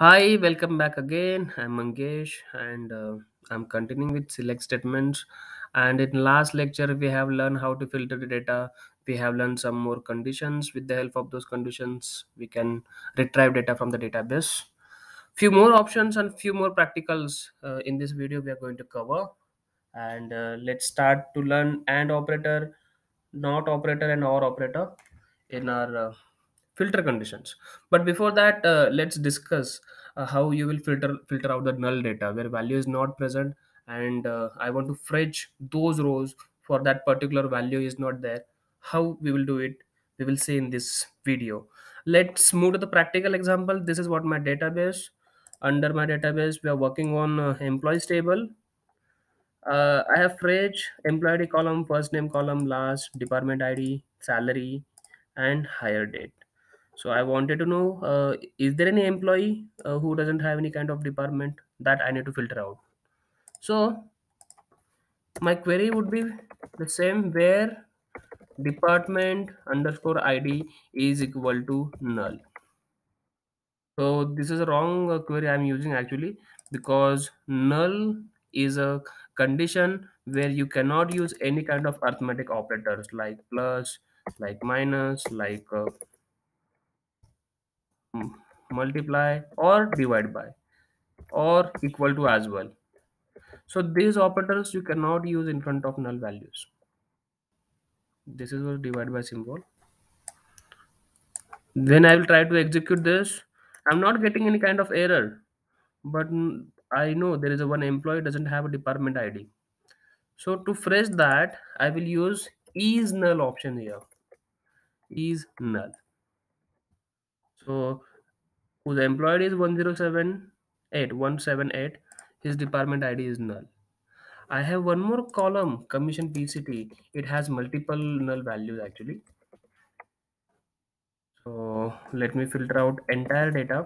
Hi, welcome back again. I'm Mangesh and uh, I'm continuing with select statements. And in last lecture, we have learned how to filter the data. We have learned some more conditions. With the help of those conditions, we can retrieve data from the database. Few more options and few more practicals uh, in this video we are going to cover. And uh, let's start to learn AND operator, NOT operator and OR operator in our uh, filter conditions but before that uh, let's discuss uh, how you will filter filter out the null data where value is not present and uh, i want to fetch those rows for that particular value is not there how we will do it we will see in this video let's move to the practical example this is what my database under my database we are working on uh, employees table uh, i have fetch employee column first name column last department id salary and hire date so i wanted to know uh, is there any employee uh, who doesn't have any kind of department that i need to filter out so my query would be the same where department underscore id is equal to null so this is a wrong uh, query i'm using actually because null is a condition where you cannot use any kind of arithmetic operators like plus like minus like uh, Hmm. multiply or divide by or equal to as well so these operators you cannot use in front of null values this is what divide by symbol then i will try to execute this i'm not getting any kind of error but i know there is a one employee doesn't have a department id so to phrase that i will use is null option here is null so whose employee is 1078 178 his department id is null i have one more column commission pct it has multiple null values actually so let me filter out entire data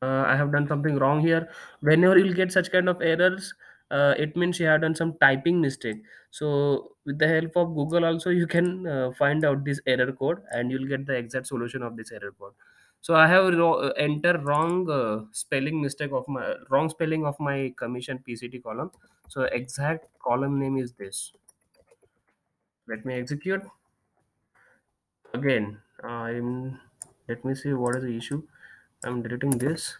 uh, i have done something wrong here whenever you'll get such kind of errors uh, it means you have done some typing mistake so with the help of google also you can uh, find out this error code and you'll get the exact solution of this error code so i have ro- uh, enter wrong uh, spelling mistake of my wrong spelling of my commission pct column so exact column name is this let me execute again i'm let me see what is the issue i'm deleting this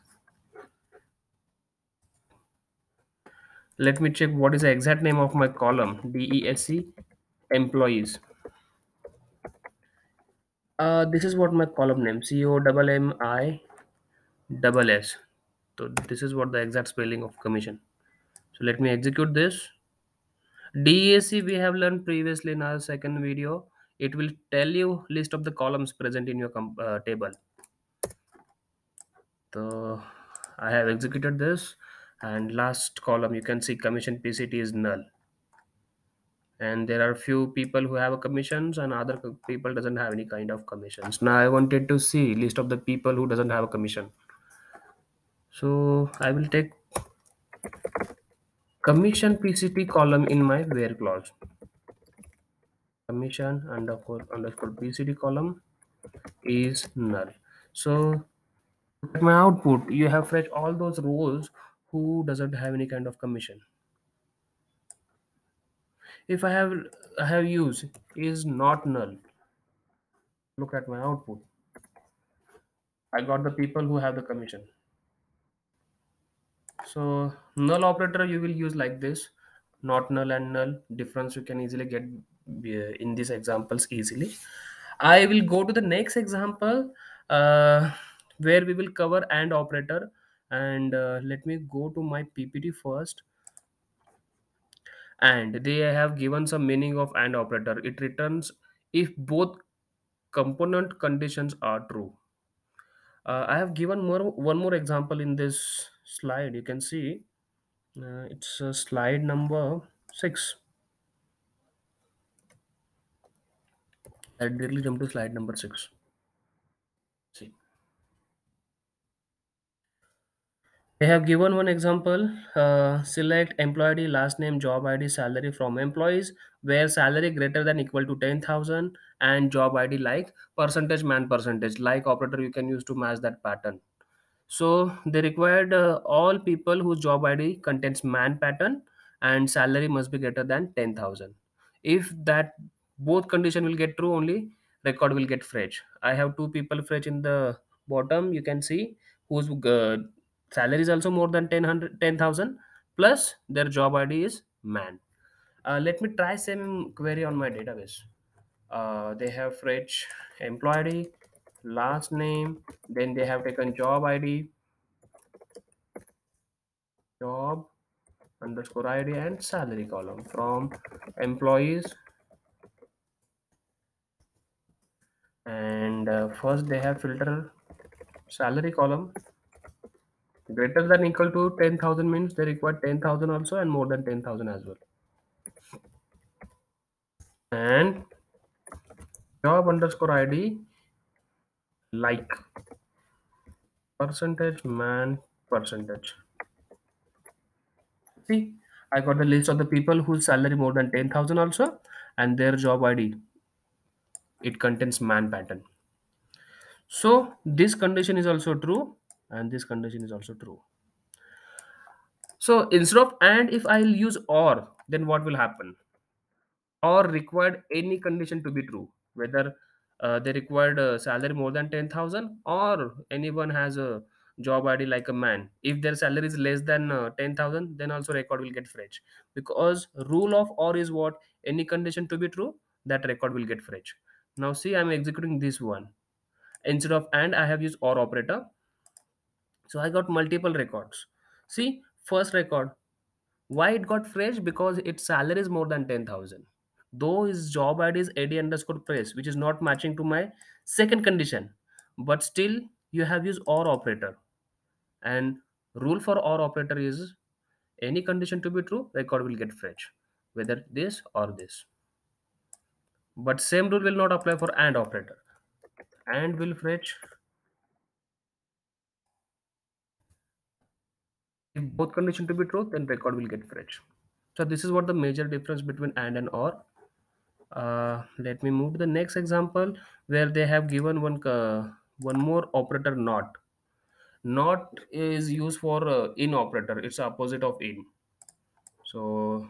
let me check what is the exact name of my column DESC employees. Uh, this is what my column name C O double M I double S. So this is what the exact spelling of commission. So let me execute this. DESC we have learned previously in our second video. It will tell you list of the columns present in your uh, table. So I have executed this and last column you can see commission pct is null and there are few people who have commissions and other people doesn't have any kind of commissions now i wanted to see list of the people who doesn't have a commission so i will take commission pct column in my where clause commission underscore underscore pct column is null so my output you have fetched all those rows who doesn't have any kind of commission if i have I have used is not null look at my output i got the people who have the commission so null operator you will use like this not null and null difference you can easily get uh, in these examples easily i will go to the next example uh, where we will cover and operator and uh, let me go to my ppt first and they have given some meaning of and operator it returns if both component conditions are true uh, i have given more one more example in this slide you can see uh, it's a uh, slide number six i directly jump to slide number six They have given one example uh, select employee ID, last name, job ID, salary from employees where salary greater than equal to 10,000 and job ID like percentage man percentage like operator you can use to match that pattern. So they required uh, all people whose job ID contains man pattern and salary must be greater than 10,000. If that both condition will get true only record will get fresh. I have two people fresh in the bottom you can see whose uh, salary is also more than 10,000 10, plus their job ID is man. Uh, let me try same query on my database. Uh, they have fetch employee ID, last name, then they have taken job ID, job underscore ID and salary column from employees. And uh, first they have filter salary column greater than equal to 10,000 means they require 10,000 also and more than 10,000 as well. And job underscore ID like percentage man percentage. See, I got the list of the people whose salary more than 10,000 also and their job ID. It contains man pattern. So this condition is also true and this condition is also true so instead of and if i'll use or then what will happen or required any condition to be true whether uh, they required a salary more than 10000 or anyone has a job id like a man if their salary is less than uh, 10000 then also record will get fetched because rule of or is what any condition to be true that record will get fetched now see i'm executing this one instead of and i have used or operator so i got multiple records see first record why it got fresh because its salary is more than 10000 though his job id is ad underscore press which is not matching to my second condition but still you have used or operator and rule for or operator is any condition to be true record will get fresh, whether this or this but same rule will not apply for and operator and will fetch If both condition to be true, then record will get fetched. So this is what the major difference between and and or. Uh, let me move to the next example where they have given one uh, one more operator not. Not is used for uh, in operator. It's opposite of in. So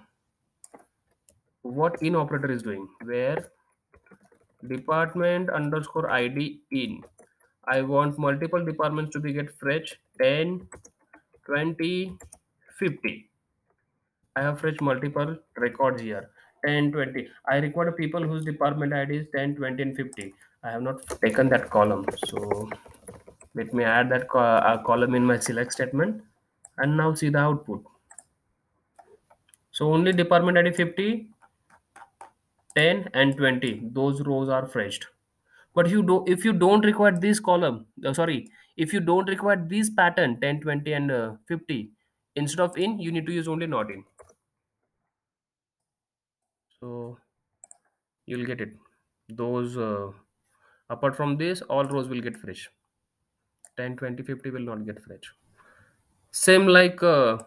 what in operator is doing where department underscore id in I want multiple departments to be get fresh 10 2050 i have fetched multiple records here 10 20 i require people whose department id is 10 20 and 50 i have not taken that column so let me add that co uh, column in my select statement and now see the output so only department id 50 10 and 20 those rows are fetched but you do if you don't require this column uh, sorry if you don't require these pattern 10 20 and uh, 50 instead of in you need to use only not in so you'll get it those uh, apart from this all rows will get fresh 10 20 50 will not get fresh same like uh,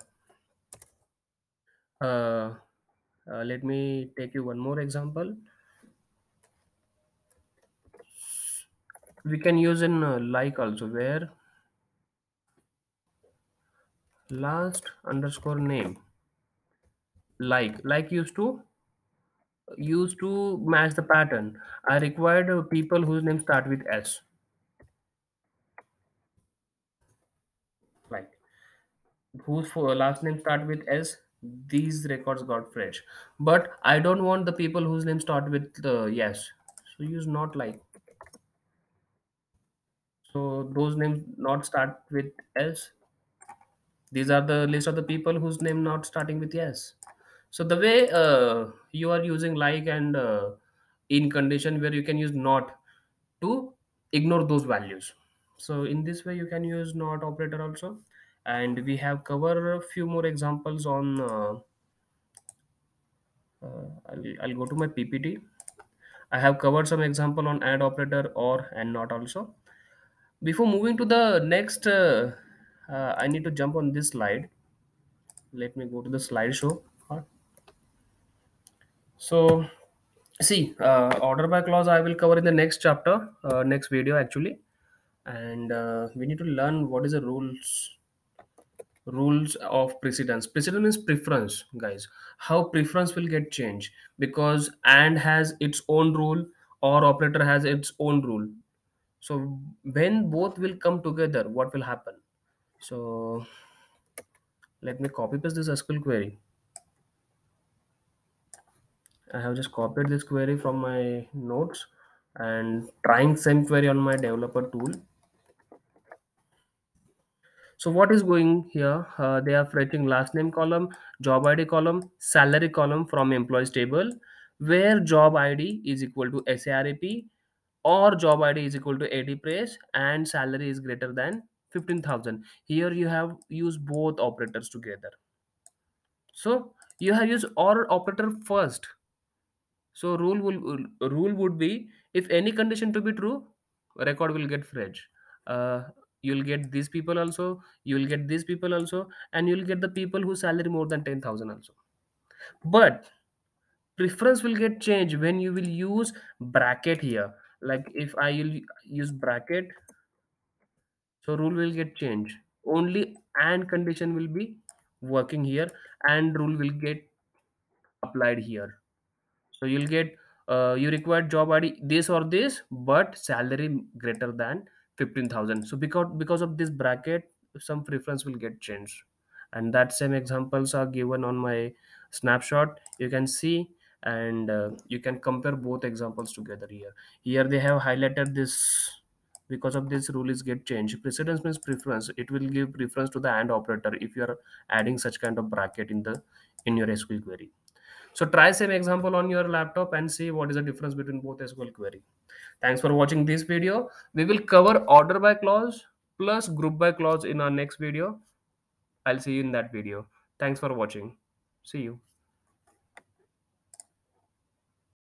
uh, uh let me take you one more example we can use in uh, like also where last underscore name like like used to used to match the pattern i required uh, people whose name start with s like whose last name start with s these records got fresh but i don't want the people whose name start with uh, yes so use not like so those names not start with S. These are the list of the people whose name not starting with S. So the way uh, you are using like and uh, in condition where you can use not to ignore those values. So in this way you can use not operator also. And we have covered a few more examples on, uh, uh I'll, I'll go to my PPT. I have covered some example on AND operator or AND not also before moving to the next uh, uh, i need to jump on this slide let me go to the slideshow so see uh, order by clause i will cover in the next chapter uh, next video actually and uh, we need to learn what is the rules rules of precedence precedence means preference guys how preference will get changed because and has its own rule or operator has its own rule so when both will come together what will happen so let me copy paste this sql query i have just copied this query from my notes and trying same query on my developer tool so what is going here uh, they are fetching last name column job id column salary column from employees table where job id is equal to sarap or job id is equal to adprace and salary is greater than 15000 here you have used both operators together so you have used or operator first so rule will rule would be if any condition to be true record will get fridge uh, you'll get these people also you'll get these people also and you'll get the people who salary more than 10000 also but preference will get changed when you will use bracket here like if i use bracket so rule will get changed only and condition will be working here and rule will get applied here so you'll get uh, you require job id this or this but salary greater than 15000 so because because of this bracket some preference will get changed and that same examples are given on my snapshot you can see and uh, you can compare both examples together here here they have highlighted this because of this rule is get changed precedence means preference it will give preference to the and operator if you are adding such kind of bracket in the in your sql query so try same example on your laptop and see what is the difference between both sql query thanks for watching this video we will cover order by clause plus group by clause in our next video i'll see you in that video thanks for watching see you